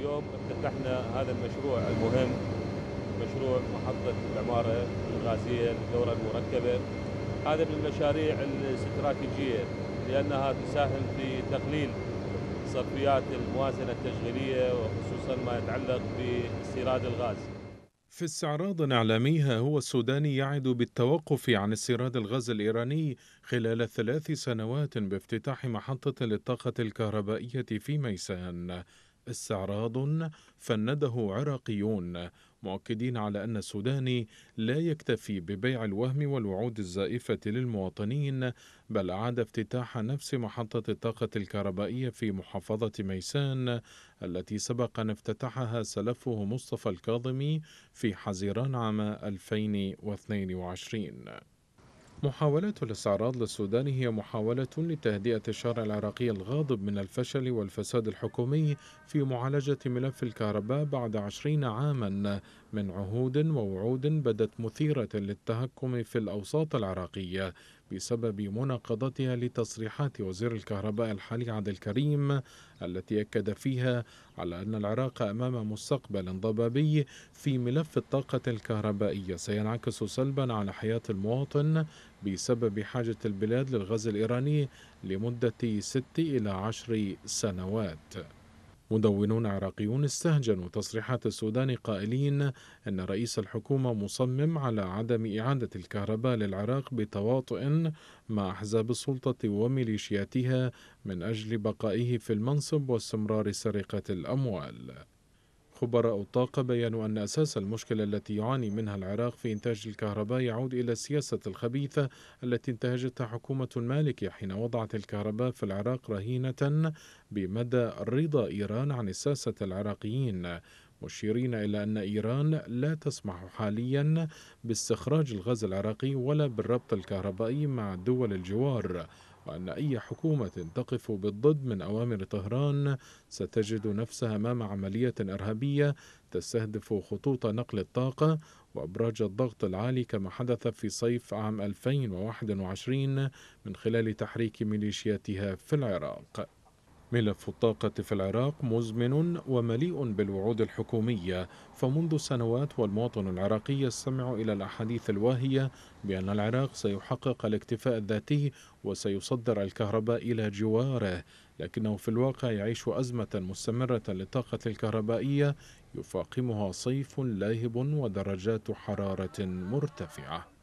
اليوم افتتحنا هذا المشروع المهم مشروع محطة العمارة الغازية للدورة المركبة هذا من المشاريع الاستراتيجية لأنها تساهم في تقليل صرفيات الموازنة التشغيلية وخصوصا ما يتعلق باستيراد الغاز في استعراض إعلامي هو السوداني يعد بالتوقف عن استيراد الغاز الإيراني خلال ثلاث سنوات بافتتاح محطة للطاقة الكهربائية في ميسان استعراض فنده عراقيون مؤكدين على أن السوداني لا يكتفي ببيع الوهم والوعود الزائفة للمواطنين بل أعاد افتتاح نفس محطة الطاقة الكهربائية في محافظة ميسان التي سبق أن افتتحها سلفه مصطفى الكاظمي في حزيران عام 2022 محاولات الاستعراض للسودان هي محاولة لتهدئة الشارع العراقي الغاضب من الفشل والفساد الحكومي في معالجة ملف الكهرباء بعد عشرين عاما من عهود ووعود بدت مثيرة للتهكم في الأوساط العراقية بسبب مناقضتها لتصريحات وزير الكهرباء الحالي عبد الكريم التي أكد فيها على أن العراق أمام مستقبل ضبابي في ملف الطاقة الكهربائية سينعكس سلبا على حياة المواطن بسبب حاجة البلاد للغاز الإيراني لمدة ست إلى عشر سنوات مدونون عراقيون استهجنوا تصريحات السودان قائلين أن رئيس الحكومة مصمم على عدم إعادة الكهرباء للعراق بتواطؤ مع أحزاب السلطة وميليشياتها من أجل بقائه في المنصب واستمرار سرقة الأموال خبراء الطاقة بيانوا أن أساس المشكلة التي يعاني منها العراق في إنتاج الكهرباء يعود إلى السياسة الخبيثة التي انتهجتها حكومة المالكي حين وضعت الكهرباء في العراق رهينة بمدى رضا إيران عن الساسة العراقيين مشيرين إلى أن إيران لا تسمح حاليا باستخراج الغاز العراقي ولا بالربط الكهربائي مع دول الجوار وأن أي حكومة تقف بالضد من أوامر طهران ستجد نفسها أمام عملية إرهابية تستهدف خطوط نقل الطاقة وأبراج الضغط العالي كما حدث في صيف عام 2021 من خلال تحريك ميليشياتها في العراق ملف الطاقة في العراق مزمن ومليء بالوعود الحكومية فمنذ سنوات والمواطن العراقي يستمع إلى الأحاديث الواهية بأن العراق سيحقق الاكتفاء الذاتي وسيصدر الكهرباء إلى جواره لكنه في الواقع يعيش أزمة مستمرة للطاقة الكهربائية يفاقمها صيف لاهب ودرجات حرارة مرتفعة